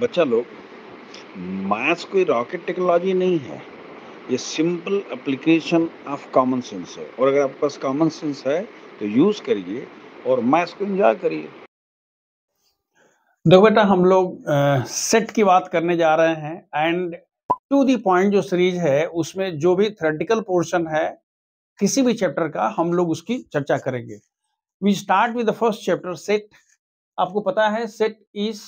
बच्चा लोग मैथ्स कोई रॉकेट टेक्नोलॉजी नहीं है ये simple application of common sense है और अगर आपके पास कॉमन सेंस है तो यूज़ करिए और मैथ्स को इंजॉय करिए देखो बेटा हम लोग सेट की बात करने जा रहे हैं एंड टू दी पॉइंट जो सीरीज है उसमें जो भी थ्रेटिकल पोर्शन है किसी भी चैप्टर का हम लोग उसकी चर्चा करेंगे we start with the first chapter set आपको पता है set is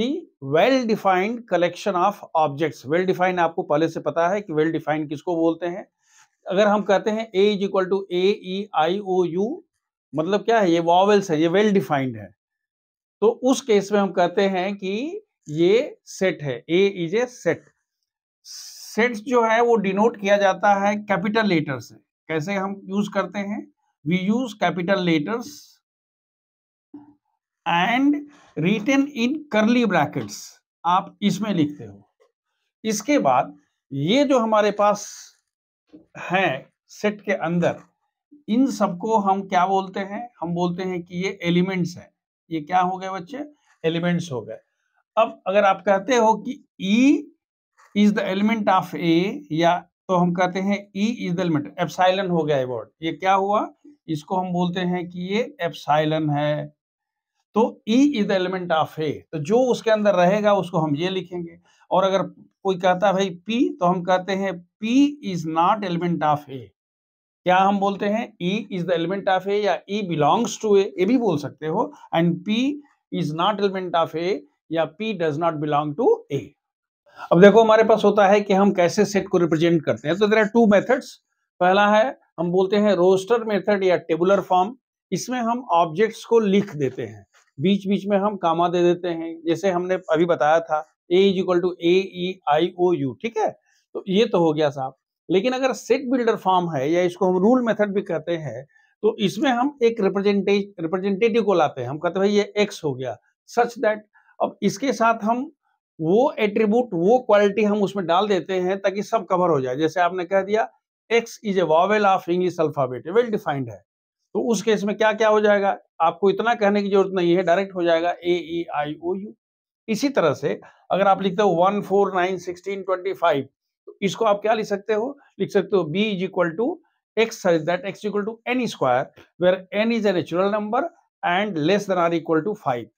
the well defined collection of objects well defined आपको पहले से पता है कि वेल well डिफाइंड किसको बोलते हैं अगर हम कहते हैं A is equal to A E I O U मतलब क्या है ये वॉवेल्स है ये वेल well डिफाइंड है तो उस केस में हम कहते हैं कि ये सेट है A is a set sets जो है वो डिनोट किया जाता है कैपिटल लेटर से कैसे हम यूज करते हैं we use capital letters and written in curly brackets आप इसमें लिखते हो इसके बाद ये जो हमारे पास है सेट के अंदर इन सबको हम क्या बोलते हैं हम बोलते हैं कि ये एलिमेंट्स हैं ये क्या हो गए बच्चे एलिमेंट्स हो गए अब अगर आप कहते हो कि E is the element of A या तो हम कहते हैं E is the element epsilon हो गया वर्ड ये क्या हुआ इसको हम बोलते हैं कि ये एफसाइलन है तो E is the element of A तो जो उसके अंदर रहेगा उसको हम ये लिखेंगे और अगर कोई कहता है भाई पी तो हम कहते हैं P is not element of A क्या हम बोलते हैं E is the element of A या ई बिलोंग्स टू ए ये भी बोल सकते हो and P is not element of A या P does not belong to A अब देखो हमारे पास होता है कि हम कैसे सेट को रिप्रेजेंट करते हैं तो देर आर टू मेथड्स पहला है हम बोलते हैं रोस्टर मेथड या टेबुलर फॉर्म इसमें हम ऑब्जेक्ट्स को लिख देते हैं बीच बीच में हम कामा दे देते हैं जैसे हमने अभी बताया था A is equal to A E I O U ठीक है तो ये तो हो गया साहब लेकिन अगर सेट बिल्डर फॉर्म है या इसको हम रूल मेथड भी कहते हैं तो इसमें हम एक रिप्रेजेंटेटिव रिप्रेजेंटेटिव को लाते हैं हम कहते हैं भाई ये एक्स हो गया सच दैट अब इसके साथ हम वो एट्रीब्यूट वो क्वालिटी हम उसमें डाल देते हैं ताकि सब कवर हो जाए जैसे आपने कह दिया x is a vowel of English alphabet well defined है तो उस केस में क्या क्या हो जाएगा आपको इतना कहने की जरूरत नहीं है डायरेक्ट हो जाएगा ए ई आई ओ यू इसी तरह से अगर आप लिखते हो one four nine sixteen twenty five तो इसको आप क्या लिख सकते हो लिख सकते हो B is equal to x such that x equal to n square where n is a natural number and less than or equal to five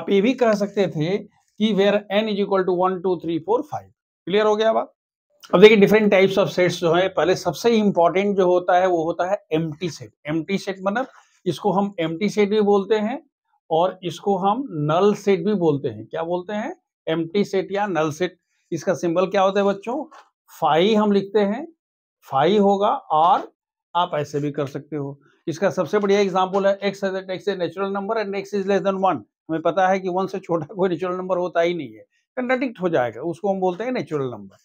आप ये भी कह सकते थे कि where n is equal to one two three four five clear हो गया बात अब देखिए डिफरेंट टाइप्स ऑफ सेट्स जो है पहले सबसे इंपॉर्टेंट जो होता है वो होता है एम सेट एम सेट मतलब इसको हम एम सेट भी बोलते हैं और इसको हम नल सेट भी बोलते हैं क्या बोलते हैं एम सेट या नल सेट इसका सिंबल क्या होता है बच्चों फाई हम लिखते हैं फाई होगा और आप ऐसे भी कर सकते हो इसका सबसे बढ़िया एग्जाम्पल है x x natural number and x is less than one हमें पता है कि वन से छोटा कोई नेचुरल नंबर होता ही नहीं है कंट्राडिक्ट हो जाएगा उसको हम बोलते हैं नेचुरल नंबर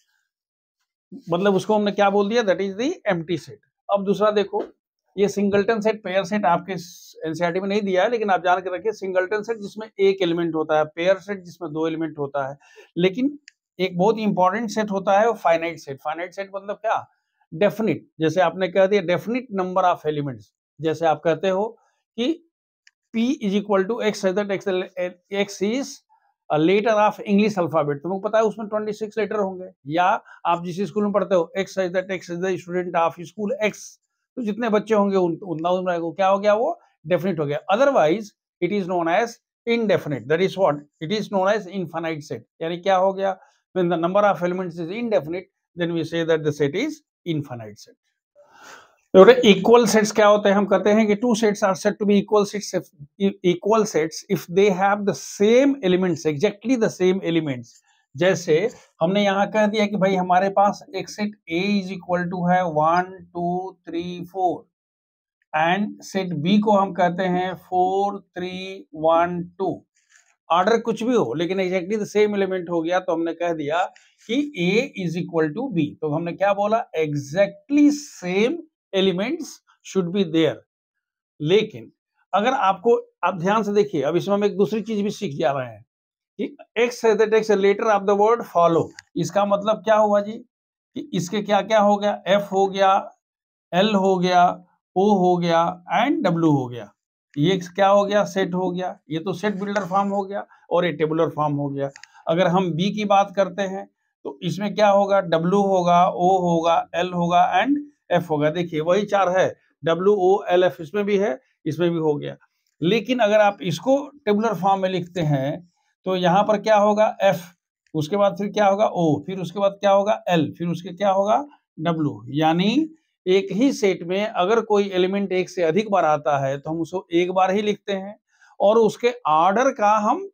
मतलब उसको हमने क्या बोल दिया that is the M set अब दूसरा देखो ये सिंगलटन सेट पेयर सेट आपके एनसीईआरटी e में नहीं दिया है लेकिन आप जान के रखिए सिंगलटन सेट जिसमें एक एलिमेंट होता है पेयर सेट जिसमें दो एलिमेंट होता है लेकिन एक बहुत इंपॉर्टेंट सेट होता है वो फाइनाइट सेट फाइनाइट सेट मतलब क्या डेफिनिट जैसे आपने कह दिया डेफिनिट नंबर ऑफ एलिमेंट्स जैसे आप कहते हो कि P is equal to x x is letter of English alphabet तुमको पता है उसमें 26 लेटर होंगे या आप जिस स्कूल में पढ़ते हो x is that x is the student of school x तो जितने बच्चे होंगे उतना उन, क्या हो गया वो डेफिनेट हो गया otherwise it is known as indefinite that is what it is known as infinite set यानी क्या हो गया number of element is indefinite then we say that the set is infinite set equal तो sets क्या होते हैं हम कहते हैं कि two sets are set to be equal sets equal sets if they have the same elements exactly the same elements जैसे हमने यहाँ कह दिया कि भाई हमारे पास एक set A is equal to है one two three four and set B को हम कहते हैं four three one two order कुछ भी हो लेकिन एग्जैक्टली द सेम एलिमेंट हो गया तो हमने कह दिया कि A is equal to B तो हमने क्या बोला exactly same elements should be there लेकिन अगर आपको आप ध्यान से देखिए अब इसमें हम एक दूसरी चीज भी सीख जा रहे हैं कि x that x letter of the word follow इसका मतलब क्या हुआ जी कि इसके क्या क्या हो गया एफ हो गया एल हो गया ओ हो गया एंड डब्ल्यू हो गया ये क्या हो गया सेट हो गया ये तो सेट बिल्डर फॉर्म हो गया और ये टेबुलर फॉर्म हो गया अगर हम बी की बात करते हैं तो इसमें क्या होगा डब्ल्यू होगा ओ होगा एल होगा एंड एफ होगा देखिए वही चार है डब्ल्यू ओ एल एफ इसमें भी है इसमें भी हो गया लेकिन अगर आप इसको टेबुलर फॉर्म में लिखते हैं तो यहाँ पर क्या होगा एफ उसके बाद फिर क्या होगा ओ फिर उसके बाद क्या होगा एल फिर उसके क्या होगा डब्ल्यू यानी एक ही सेट में अगर कोई एलिमेंट एक से अधिक बार आता है तो हम उसको एक बार ही लिखते हैं और उसके आर्डर का हम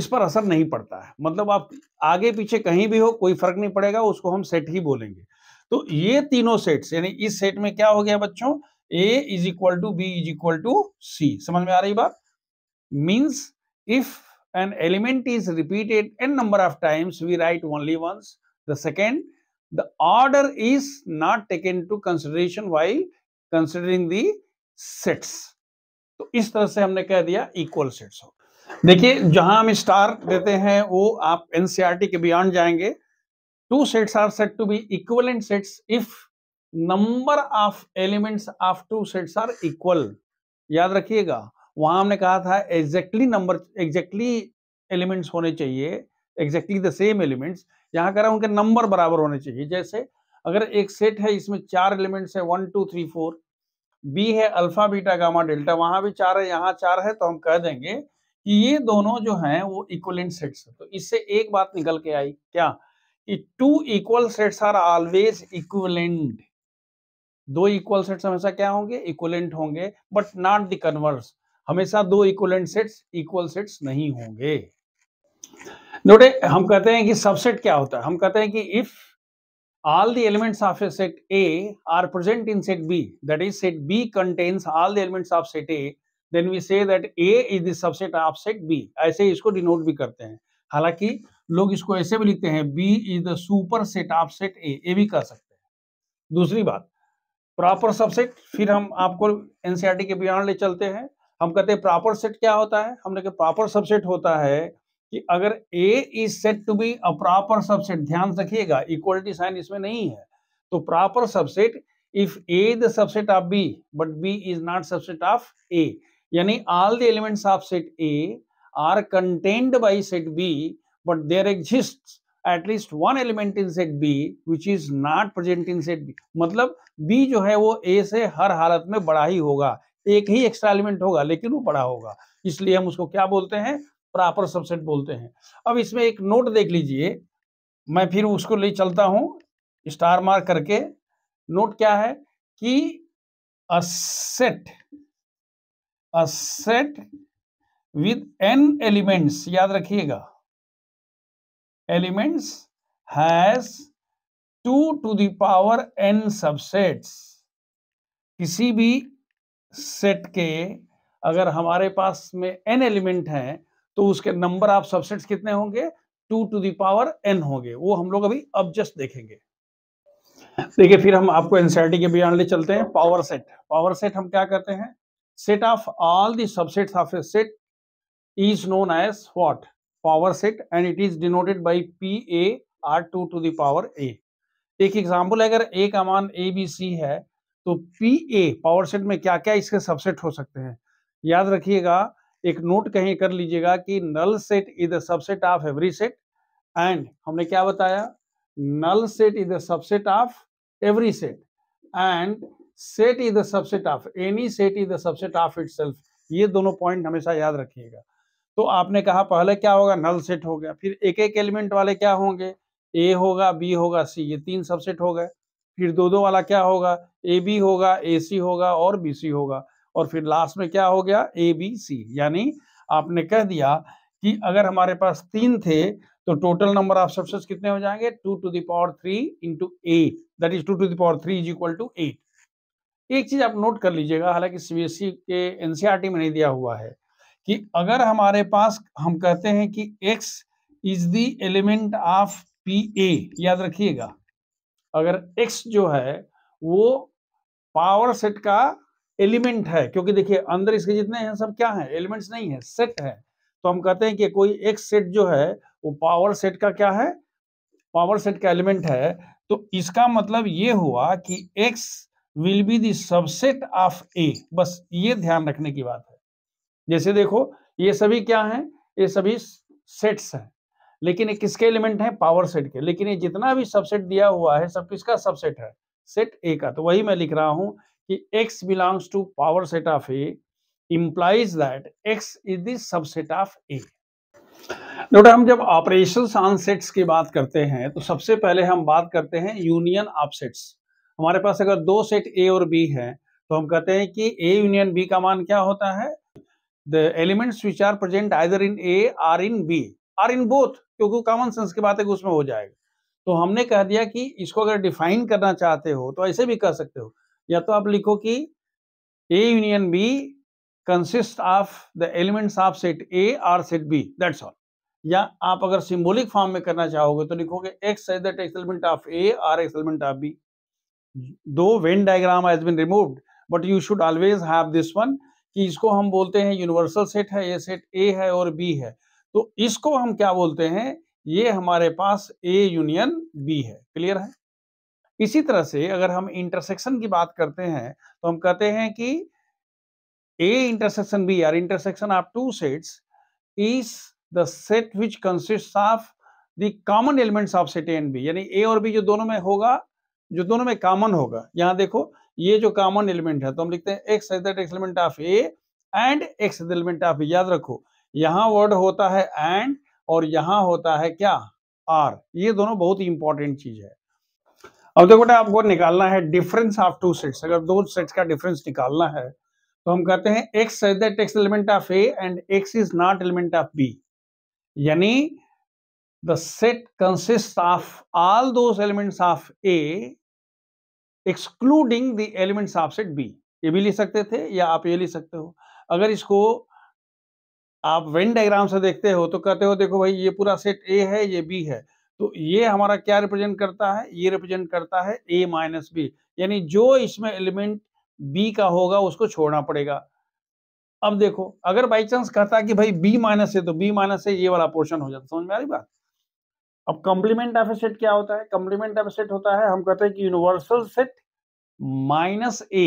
इस पर असर नहीं पड़ता है मतलब आप आगे पीछे कहीं भी हो कोई फर्क नहीं पड़ेगा उसको हम सेट ही बोलेंगे तो ये तीनों सेट यानी इस सेट में क्या हो गया बच्चों A is equal to B is equal to C समझ में आ रही बात means if an element is repeated n number of times we write only once the second the order is not taken to consideration why considering the sets तो इस तरह से हमने कह दिया इक्वल सेट्स हो देखिए जहां हम स्टार देते हैं वो आप एनसीआरटी e के बियॉन्ड जाएंगे two sets are said to be equivalent sets if number of elements of two sets are equal याद रखिएगा वहां हमने कहा था एग्जैक्टली नंबर एग्जैक्टली एलिमेंट्स होने चाहिए एग्जैक्टली द सेम एलिमेंट्स यहाँ कह रहा उनके नंबर बराबर होने चाहिए जैसे अगर एक सेट है इसमें चार एलिमेंट्स है one two three four B है अल्फा बीटा गामा डेल्टा वहां भी चार है यहाँ चार है तो हम कह देंगे कि ये दोनों जो हैं वो इक्वलेंट सेट्स है तो इससे एक बात निकल के आई क्या two equal sets are always equivalent दो इक्वल सेट्स हमेशा क्या होंगे इक्वलेंट होंगे बट नॉट द कन्वर्स हमेशा दो इक्वलेंट सेट्स इक्वल सेट्स नहीं होंगे नोटे हम कहते हैं कि सबसेट क्या होता है हम कहते हैं कि if all the elements of a set A are present in set B, that is set B contains all the elements of set A, then we say that A is the subset of set B. ऐसे इसको denote भी करते हैं हालांकि लोग इसको ऐसे भी लिखते हैं B is the superset of set A A भी कर सकते हैं दूसरी बात प्रॉपर सबसेट फिर हम आपको एनसीईआरटी e के बियॉन्ड ले चलते हैं हम कहते हैं प्रॉपर सेट क्या होता है हमने कहा प्रॉपर सबसेट होता है कि अगर A is set to B a proper subset ध्यान रखिएगा इक्वलिटी साइन इसमें नहीं है तो proper subset if A the subset of B but B is not subset of A यानी all the elements of set A are contained by set B but there exists at least one element in set B which is not present in set B मतलब B जो है वो A से हर हालत में बड़ा ही होगा एक ही एक्स्ट्रा एलिमेंट होगा लेकिन वो बड़ा होगा इसलिए हम उसको क्या बोलते हैं प्रॉपर सबसेट बोलते हैं अब इसमें एक नोट देख लीजिए मैं फिर उसको ले चलता हूँ स्टार मार्क करके नोट क्या है कि a set a set with n elements याद रखिएगा elements has 2 to the power n subsets किसी भी सेट के अगर हमारे पास में n एलिमेंट हैं तो उसके नंबर ऑफ सबसेट्स कितने होंगे टू टू दावर n होंगे वो हम लोग अभी अब जस्ट देखेंगे देखिए फिर हम आपको एनसीआरटी के बियॉन्ड आने चलते हैं पावर सेट पावर सेट हम क्या करते हैं set of all the of A set is known as what power set and it is denoted by P A or two to the power A एक example अगर ए का मान ए बी सी है तो पी ए पावर सेट में क्या क्या इसके सबसेट हो सकते हैं याद रखिएगा एक नोट कहीं कर लीजिएगा कि null set is the subset of every set and हमने क्या बताया null set is the subset of every set and set is the subset of any set is the subset of it ये दोनों point हमेशा याद रखिएगा तो आपने कहा पहले क्या होगा नल सेट हो गया फिर एक एक एलिमेंट वाले क्या होंगे ए होगा बी होगा सी ये तीन सबसेट हो गए फिर दो दो वाला क्या होगा ए बी होगा ए सी होगा और बी सी होगा और फिर लास्ट में क्या हो गया ए बी सी यानी आपने कह दिया कि अगर हमारे पास तीन थे तो टोटल नंबर ऑफ सबसेट कितने हो जाएंगे two to the power three into eight that is two to the power three is equal to eight एक चीज आप नोट कर लीजिएगा हालांकि सीबीएसई e के एनसीईआरटी e में नहीं दिया हुआ है कि अगर हमारे पास हम कहते हैं कि x is the element of P A याद रखिएगा अगर x जो है वो पावर सेट का एलिमेंट है क्योंकि देखिए अंदर इसके जितने हैं सब क्या है एलिमेंट्स नहीं है सेट है तो हम कहते हैं कि कोई x सेट जो है वो पावर सेट का क्या है पावर सेट का एलिमेंट है तो इसका मतलब ये हुआ कि x will be the subset of A बस ये ध्यान रखने की बात है जैसे देखो ये सभी क्या है ये सभी सेट्स हैं लेकिन ये किसके एलिमेंट हैं पावर सेट के लेकिन ये जितना भी सबसेट दिया हुआ है सब किसका सबसेट है सेट ए का तो वही मैं लिख रहा हूं कि x belongs to power set of A implies that x is the subset of A नोटा हम जब ऑपरेशन ऑन सेट्स की बात करते हैं तो सबसे पहले हम बात करते हैं यूनियन ऑफ सेट्स हमारे पास अगर दो सेट ए और बी है तो हम कहते हैं कि ए यूनियन बी का मान क्या होता है the elements which are present either in A or in B or in both क्योंकि कॉमन सेंस की बात है कि उसमें हो जाएगा तो हमने कह दिया कि इसको अगर डिफाइन करना चाहते हो तो ऐसे भी कह सकते हो या तो आप लिखो कि A union B consist of the elements of set A or set B that's all या आप अगर सिंबॉलिक फॉर्म में करना चाहोगे तो लिखोगे x as that x element of A or x element of B though Venn diagram has been removed but you should always have this one कि इसको हम बोलते हैं यूनिवर्सल सेट है ये सेट ए है और बी है तो इसको हम क्या बोलते हैं ये हमारे पास ए यूनियन बी है क्लियर है इसी तरह से अगर हम इंटरसेक्शन की बात करते हैं तो हम कहते हैं कि A intersection B or intersection of two sets is the set which consist of the common elements of set A and B यानी ए और बी जो दोनों में होगा जो दोनों में कॉमन होगा यहां देखो ये जो कॉमन एलिमेंट है तो हम लिखते हैं x that x element of A and x element of याद रखो यहाँ वर्ड होता है एंड और यहाँ होता है क्या आर ये दोनों बहुत ही इंपॉर्टेंट चीज है अब देखो बेटा आपको निकालना है डिफरेंस ऑफ टू सेट्स अगर दो सेट्स का डिफरेंस निकालना है तो हम कहते हैं x that x element of A and x is not element of B यानी the set consist of all the elements of A excluding the of set B ये भी लिख सकते थे या आप ये लिख सकते हो अगर इसको आप वेन डायग्राम से देखते हो तो कहते हो देखो भाई ये पूरा सेट ए है ये बी है तो ये हमारा क्या रिप्रेजेंट करता है ये रिप्रेजेंट करता है ए माइनस बी यानी जो इसमें एलिमेंट बी का होगा उसको छोड़ना पड़ेगा अब देखो अगर बाई चांस कहता कि भाई बी माइनस है तो बी माइनस है ये वाला पोर्शन हो जाता समझ में आ रही बात अब कॉम्प्लीमेंट ऑफ ए सेट क्या होता है कॉम्प्लीमेंट ऑफ सेट होता है हम कहते हैं कि यूनिवर्सल सेट माइनस ए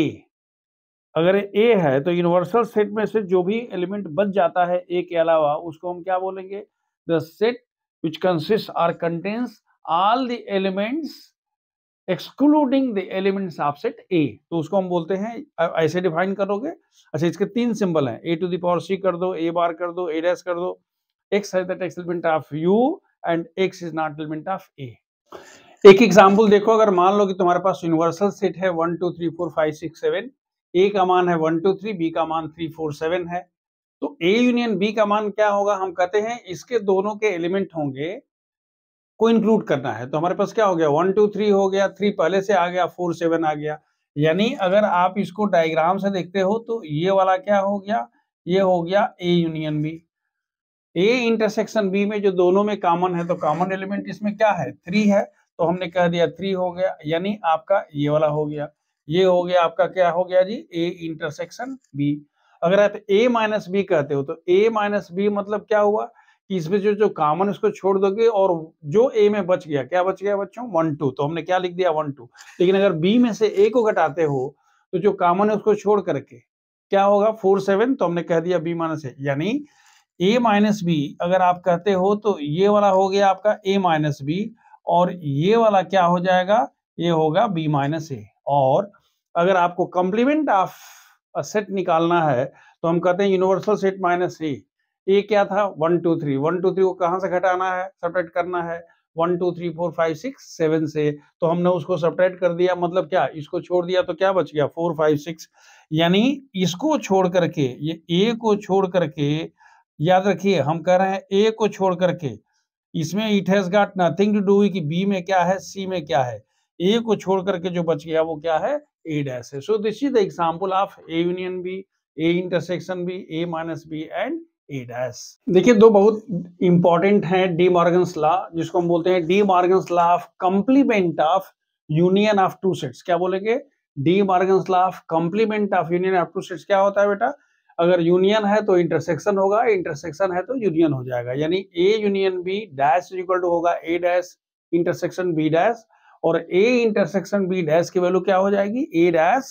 अगर ए है तो यूनिवर्सल सेट में से जो भी एलिमेंट बच जाता है ए के अलावा उसको हम क्या बोलेंगे the set which consist or contains all the elements excluding the elements of set A तो उसको हम बोलते हैं ऐसे डिफाइन करोगे अच्छा इसके तीन सिंबल हैं ए टू दावर सी कर दो ए बार कर दो ए डैश कर दो एक्स है x element of U and x is not element of A एक एग्जाम्पल देखो अगर मान लो कि तुम्हारे पास यूनिवर्सल सेट है one two three four five six seven A का मान है वन टू थ्री बी का मान थ्री फोर सेवन है तो ए यूनियन बी का मान क्या होगा हम कहते हैं इसके दोनों के एलिमेंट होंगे को इंक्लूड करना है तो हमारे पास क्या हो गया वन टू थ्री हो गया थ्री पहले से आ गया फोर सेवन आ गया यानी अगर आप इसको डायग्राम से देखते हो तो ये वाला क्या हो गया ये हो गया A union B A intersection B में जो दोनों में कॉमन है तो कॉमन एलिमेंट इसमें क्या है थ्री है तो हमने कह दिया थ्री हो गया यानी आपका ये वाला हो गया ये हो गया आपका क्या हो गया जी ए इंटरसेक्शन बी अगर आप ए माइनस बी कहते हो तो ए माइनस बी मतलब क्या हुआ कि इसमें जो जो कॉमन उसको छोड़ दोगे और जो ए में बच गया क्या बच गया बच्चों वन टू तो हमने क्या लिख दिया वन टू लेकिन अगर बी में से ए को घटाते हो तो जो कॉमन है उसको छोड़ करके क्या होगा फोर सेवन तो हमने कह दिया बी माइनस ए यानी ए माइनस बी अगर आप कहते हो तो ये वाला हो गया आपका ए माइनस बी और ये वाला क्या हो जाएगा ये होगा बी माइनस ए और अगर आपको कंप्लीमेंट ऑफ सेट निकालना है तो हम कहते हैं universal set minus A A क्या था one two three one two three को कहाँ से घटाना है सपरेट करना है one two three four five six seven से तो हमने उसको सपरेट कर दिया मतलब क्या इसको छोड़ दिया तो क्या बच गया फोर फाइव सिक्स यानी इसको छोड़ करके ये ए को छोड़ करके याद रखिए हम कह रहे हैं ए को छोड़ करके इसमें it has got nothing to do कि बी में क्या है सी में क्या है ए को छोड़ करके जो बच गया वो क्या है ए डैश है so this is the example of A union B A intersection B A minus B and A dash देखिए दो बहुत इंपॉर्टेंट है डी मॉर्गन्स लॉ जिसको हम बोलते हैं De Morgan's law of complement of union of two sets क्या बोलेंगे De Morgan's law of complement of union of two sets क्या होता है बेटा अगर यूनियन है तो इंटरसेक्शन होगा इंटरसेक्शन है तो यूनियन हो जाएगा यानी A union B dash equal to होगा A dash intersection B dash और ए इंटरसेक्शन बी डैश की वैल्यू क्या हो जाएगी A dash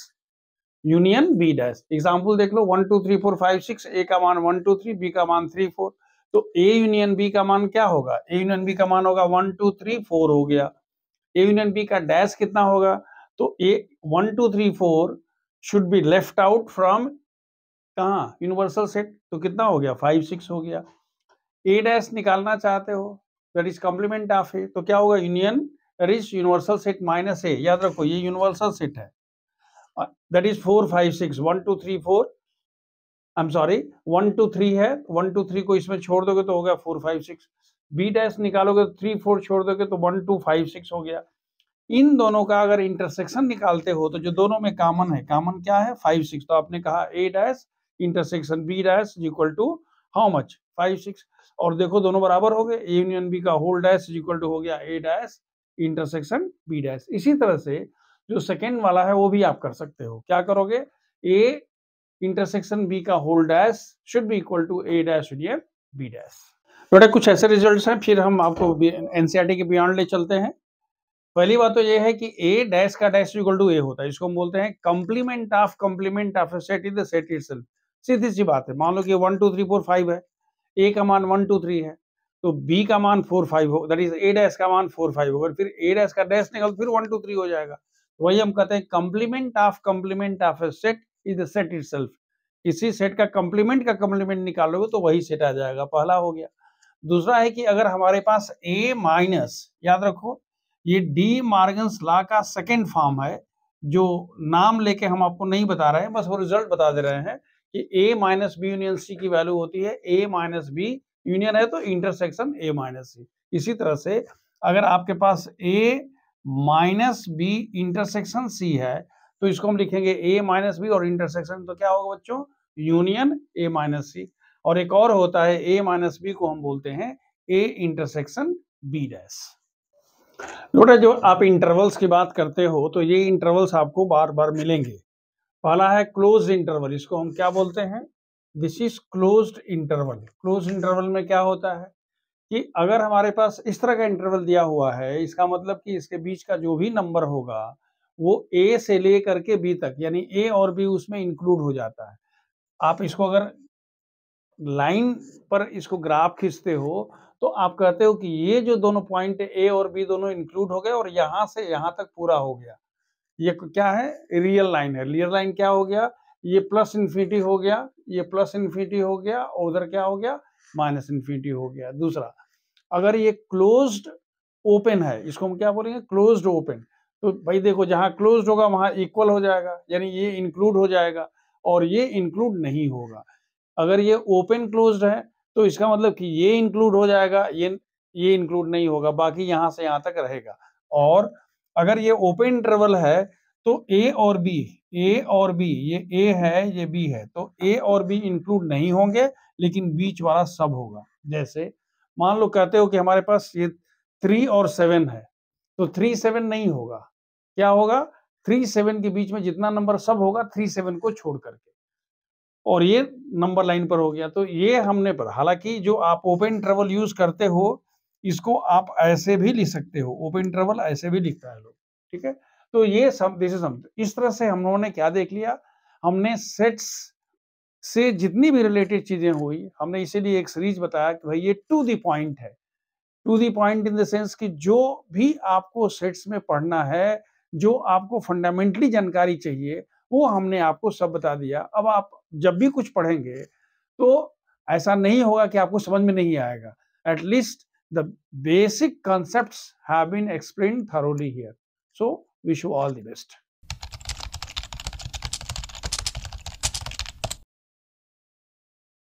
union B dash example देख लो one two three four five six A का मान वन टू थ्री बी का मान थ्री फोर तो ए यूनियन बी का मान क्या होगा ए यूनियन बी का मान होगा वन टू थ्री फोर हो गया ए यूनियन बी का डैश कितना होगा तो A one two three four should be left out from कहा यूनिवर्सल सेट तो कितना हो गया फाइव सिक्स हो गया ए डैश निकालना चाहते हो that is complement of A तो क्या होगा union which universal set minus A याद रखो ये यूनिवर्सल सेट है that is four five six one two three four I am sorry one two three है वन टू थ्री को इसमें छोड़ दोगे तो हो गया four five six B dash निकालोगे तो थ्री फोर छोड़ दोगे तो वन टू फाइव सिक्स हो गया इन दोनों का अगर इंटरसेक्शन निकालते हो तो जो दोनों में कॉमन है कॉमन क्या है फाइव सिक्स तो आपने कहा A dash intersection B dash is equal to how much five six और देखो दोनों बराबर हो गए यूनियन बी का whole dash is equal to हो गया A dash intersection B dash इसी तरह से जो सेकेंड वाला है वो भी आप कर सकते हो क्या करोगे ए इंटरसेक्शन बी का whole dash should be equal to A dash union B dash बेटा कुछ ऐसे रिजल्ट्स हैं फिर हम आपको एनसीईआरटी के बियॉन्ड ले चलते हैं पहली बात तो ये है कि ए डैश का डैश इक्वल टू ए होता है इसको हम बोलते हैं complement of complement of set is the set itself सीधी सी बात है मान लो कि one two three four five है ए का मान वन टू थ्री है तो बी का मान फोर फाइव हो दैट इज ए डैश का मान फोर फाइव होगा फिर ए डैश का डैश निकल फिर वन टू थ्री हो जाएगा तो वही हम कहते हैं complement of complement of A set is the set it किसी सेट का कम्प्लीमेंट का कम्प्लीमेंट निकालोगे तो वही सेट आ जाएगा पहला हो गया दूसरा है कि अगर हमारे पास ए माइनस याद रखो ये डी मार्गन्स लॉ का सेकेंड फॉर्म है जो नाम लेके हम आपको नहीं बता रहे हैं बस वो रिजल्ट बता दे रहे हैं कि A minus B union C की वैल्यू होती है ए माइनस बी यूनियन है तो इंटरसेक्शन ए माइनस सी इसी तरह से अगर आपके पास A minus B intersection C है तो इसको हम लिखेंगे ए माइनस बी और इंटरसेक्शन तो क्या होगा बच्चों यूनियन ए माइनस सी और एक और होता है ए माइनस बी को हम बोलते हैं ए इंटरसेक्शन बी डैश बेटा जो आप इंटरवल्स की बात करते हो तो ये इंटरवल्स आपको बार बार मिलेंगे पहला है क्लोज इंटरवल इसको हम क्या बोलते हैं this is close interval close interval में क्या होता है कि अगर हमारे पास इस तरह का इंटरवल दिया हुआ है इसका मतलब कि इसके बीच का जो भी नंबर होगा वो ए से ले करके बी तक यानी ए और बी उसमें इंक्लूड हो जाता है आप इसको अगर लाइन पर इसको ग्राफ खींचते हो तो आप कहते हो कि ये जो दोनों पॉइंट ए और बी दोनों इंक्लूड हो गए और यहाँ से यहाँ तक पूरा हो गया ये क्या है रियल लाइन है रियल लाइन क्या हो गया ये प्लस इन्फिनिटी हो गया ये प्लस इन्फिनिटी हो गया उधर क्या हो गया माइनस इन्फिनिटी हो गया दूसरा अगर ये क्लोज ओपन है इसको हम क्या बोलेंगे क्लोज ओपन तो भाई देखो जहां क्लोज होगा वहां इक्वल हो जाएगा यानी ये इंक्लूड हो जाएगा और ये इंक्लूड नहीं होगा अगर ये ओपन क्लोज है तो इसका मतलब कि ये इंक्लूड हो जाएगा ये ये इंक्लूड नहीं होगा बाकी यहां से यहां तक रहेगा और अगर ये ओपन इंटरवल है तो ए और बी ए और बी ये ए है ये बी है तो ए और बी इंक्लूड नहीं होंगे लेकिन बीच वाला सब होगा जैसे मान लो कहते हो कि हमारे पास ये थ्री और सेवन है तो थ्री सेवन नहीं होगा क्या होगा थ्री सेवन के बीच में जितना नंबर सब होगा थ्री सेवन को छोड़ करके और ये नंबर लाइन पर हो गया तो ये हमने पर हालांकि जो आप ओपन ट्रेवल यूज करते हो इसको आप ऐसे भी लिख सकते हो ओपन इंटरवल ऐसे भी लिखता है लोग ठीक है तो ये सब दिस इस तरह से हम लोगों ने क्या देख लिया हमने सेट्स से जितनी भी रिलेटेड चीजें हुई हमने इसीलिए एक सीरीज बताया कि भाई ये टू दी पॉइंट है two the point in the sense कि जो भी आपको सेट्स में पढ़ना है जो आपको फंडामेंटली जानकारी चाहिए वो हमने आपको सब बता दिया अब आप जब भी कुछ पढ़ेंगे तो ऐसा नहीं होगा कि आपको समझ में नहीं आएगा at least the basic concepts have been explained thoroughly here. So, wish you all the best.